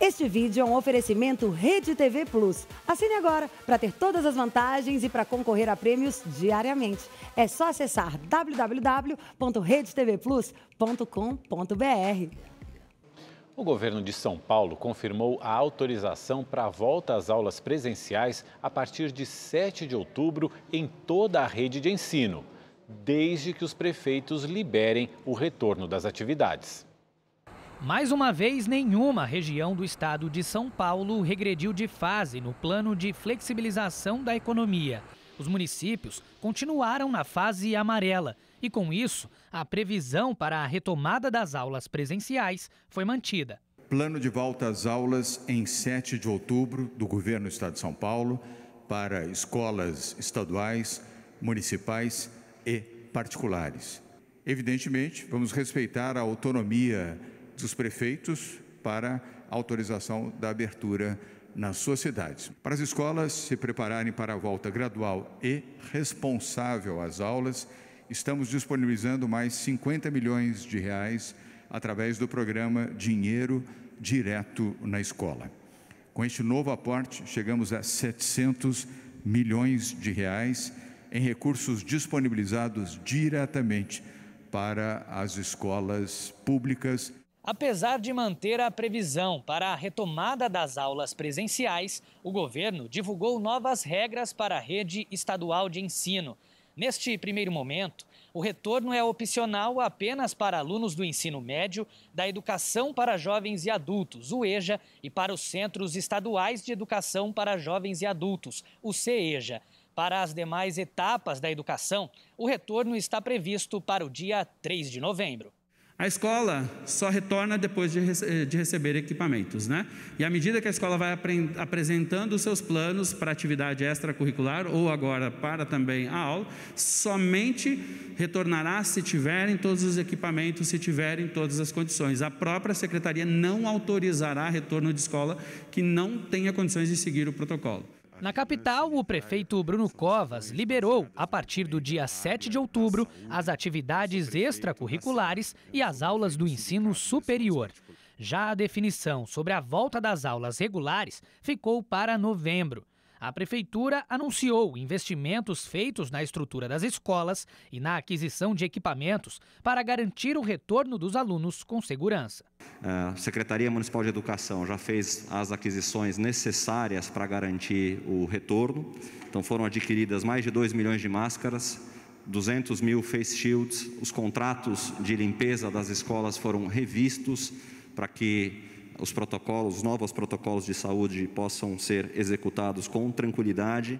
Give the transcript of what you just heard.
Este vídeo é um oferecimento Rede TV Plus. Assine agora para ter todas as vantagens e para concorrer a prêmios diariamente. É só acessar www.redetvplus.com.br. O governo de São Paulo confirmou a autorização para a volta às aulas presenciais a partir de 7 de outubro em toda a rede de ensino, desde que os prefeitos liberem o retorno das atividades. Mais uma vez, nenhuma região do estado de São Paulo regrediu de fase no plano de flexibilização da economia. Os municípios continuaram na fase amarela e, com isso, a previsão para a retomada das aulas presenciais foi mantida. Plano de volta às aulas em 7 de outubro do governo do estado de São Paulo para escolas estaduais, municipais e particulares. Evidentemente, vamos respeitar a autonomia dos prefeitos para autorização da abertura nas suas cidades. Para as escolas se prepararem para a volta gradual e responsável às aulas, estamos disponibilizando mais 50 milhões de reais através do programa Dinheiro Direto na Escola. Com este novo aporte, chegamos a 700 milhões de reais em recursos disponibilizados diretamente para as escolas públicas Apesar de manter a previsão para a retomada das aulas presenciais, o governo divulgou novas regras para a rede estadual de ensino. Neste primeiro momento, o retorno é opcional apenas para alunos do ensino médio, da educação para jovens e adultos, o EJA, e para os centros estaduais de educação para jovens e adultos, o CEJA. Para as demais etapas da educação, o retorno está previsto para o dia 3 de novembro. A escola só retorna depois de, eh, de receber equipamentos, né? E à medida que a escola vai apresentando os seus planos para atividade extracurricular ou agora para também a aula, somente retornará se tiverem todos os equipamentos, se tiverem todas as condições. A própria secretaria não autorizará retorno de escola que não tenha condições de seguir o protocolo. Na capital, o prefeito Bruno Covas liberou, a partir do dia 7 de outubro, as atividades extracurriculares e as aulas do ensino superior. Já a definição sobre a volta das aulas regulares ficou para novembro a Prefeitura anunciou investimentos feitos na estrutura das escolas e na aquisição de equipamentos para garantir o retorno dos alunos com segurança. A Secretaria Municipal de Educação já fez as aquisições necessárias para garantir o retorno. Então foram adquiridas mais de 2 milhões de máscaras, 200 mil face shields, os contratos de limpeza das escolas foram revistos para que os protocolos, os novos protocolos de saúde possam ser executados com tranquilidade